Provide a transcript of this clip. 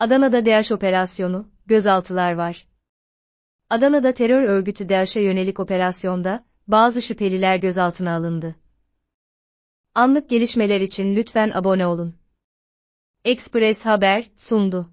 Adana'da DAEŞ operasyonu, gözaltılar var. Adana'da terör örgütü DAEŞ'e yönelik operasyonda, bazı şüpheliler gözaltına alındı. Anlık gelişmeler için lütfen abone olun. Express Haber sundu.